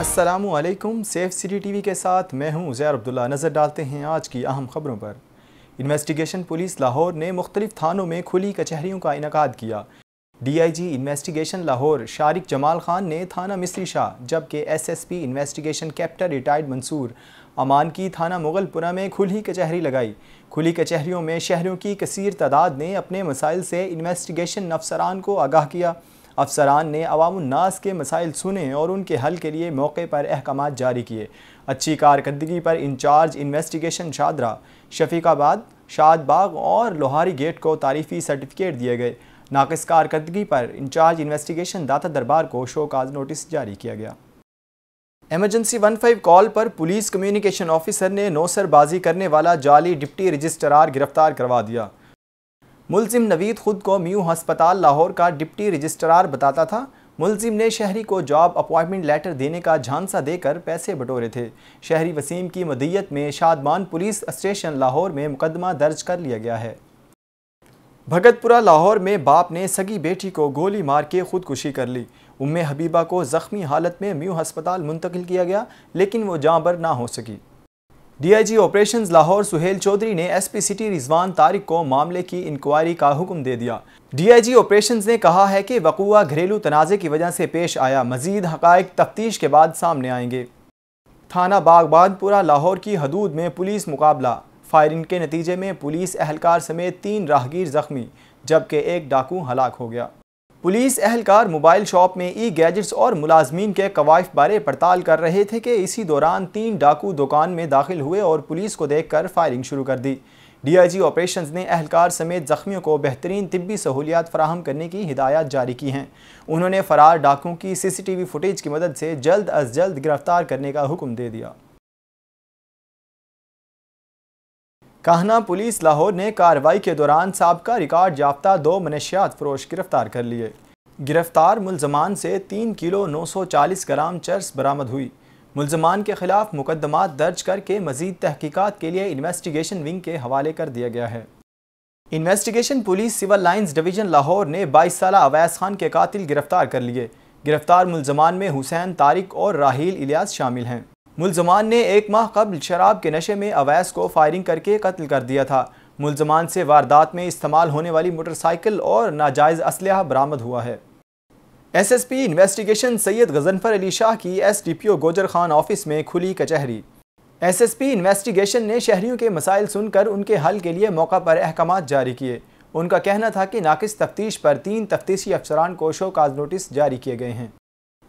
असलकुम safe city TV के साथ मैं हूं जैर अब्दुल्ला नज़र डालते हैं आज की अहम खबरों पर इन्वेस्टिगेशन पुलिस लाहौर ने मुख्तलिफ थानों में खुली कचहरीों का इनका किया D I G investigation Lahore Shariq Jamal Khan ने थाना मिस्री शाह जबकि S S P investigation captain retired Mansoor Aman की थाना मुगलपुरा में खुली कचहरी लगाई खुली कचहरीों में शहरों की कसर तादाद ने अपने मसाइल से इन्वेस्टिगेशन अफसरान को आगाह किया अफसरान ने अवामनास के मसाइल सुने और उनके हल के लिए मौके पर अहकाम जारी किए अच्छी कारकर्दगी पर इंचार्ज इन्वेस्टिगेशन शादरा शफीकाबाद शादबाग और लोहारी गेट को तारीफी सर्टिफिकेट दिए गए नाकस कारकर्दगी पर इंचार्ज इन्वेस्टिगेशन दाता दरबार को शोकाज नोटिस जारी किया गया एमरजेंसी वन फाइव कॉल पर पुलिस कम्युनिकेशन ऑफिसर ने नौसरबाजी करने वाला जाली डिप्टी रजिस्ट्रार गिरफ्तार करवा दिया मुलजिम नवीद खुद को म्यू हस्पताल लाहौर का डिप्टी रजिस्ट्रार बताता था मुलजिम ने शहरी को जॉब अपॉइंटमेंट लेटर देने का झांसा देकर पैसे बटोरे थे शहरी वसीम की मदीयत में शादमान पुलिस स्टेशन लाहौर में मुकदमा दर्ज कर लिया गया है भगतपुरा लाहौर में बाप ने सगी बेटी को गोली मार के खुदकुशी कर ली उम्मे हबीबा को ज़ख्मी हालत में म्यू हस्पताल मुंतकिल किया गया लेकिन वो जाँ बर ना हो सकी डीआईजी ऑपरेशंस लाहौर सुहेल चौधरी ने एसपी सिटी रिजवान तारिक को मामले की इंक्वायरी का हुक्म दे दिया डीआईजी ऑपरेशंस ने कहा है कि वकूआ घरेलू तनाज़े की वजह से पेश आया मजीद हकायक तफ्तीश के बाद सामने आएंगे थाना बागबादपुरा लाहौर की हदूद में पुलिस मुकाबला फायरिंग के नतीजे में पुलिस अहलकार समेत तीन राहगीर जख्मी जबकि एक डाकू हलाक हो गया पुलिस अहलकार मोबाइल शॉप में ई गैजेट्स और मुलाजमीन के कवायफ बारे पड़ताल कर रहे थे कि इसी दौरान तीन डाकू दुकान में दाखिल हुए और पुलिस को देख कर फायरिंग शुरू कर दी डी आई जी ऑपरेशन ने अहलकार समेत जख्मियों को बेहतरीन तबी सहूलियात फराहम करने की हिदायत जारी की हैं उन्होंने फरार डाकुओं की C C T V footage की मदद से जल्द अज जल्द गिरफ्तार करने का हुक्म दे दिया कहना पुलिस लाहौर ने कार्रवाई के दौरान सबका रिकॉर्ड याफ्ता दो मनशियात फरोश गिरफ्तार कर लिए गिरफ्तार मुलजमान से तीन किलो नौ सौ चालीस ग्राम चर्स बरामद हुई मुलजमान के खिलाफ मुकदमा दर्ज करके मजीद तहकीकात के लिए इन्वेस्टिगेशन विंग के हवाले कर दिया गया है investigation police civil lines division Lahore ने बाईस साल अवैस खान के कातिल गिरफ्तार कर लिए गिरफ्तार मुलजमान में हुसैन तारिक और राहील इलियास शामिल हैं मुलजमान ने एक माह कबल शराब के नशे में अवैस को फायरिंग करके कत्ल कर दिया था मुलजमान से वारदात में इस्तेमाल होने वाली मोटरसाइकिल और नाजायज़ असलह बरामद हुआ है S S P investigation Syed Ghazanfar Ali Shah की S D P O Gujar Khan office में खुली कचहरी एस एस पी इन्वेस्टिगेशन ने शहरीों के मसाइल सुनकर उनके हल के लिए मौका पर अहकाम जारी किए उनका कहना था कि नाकिस तफ्तीश पर तीन तफ्तीशी अफसरान को शोकाज नोटिस जारी किए गए हैं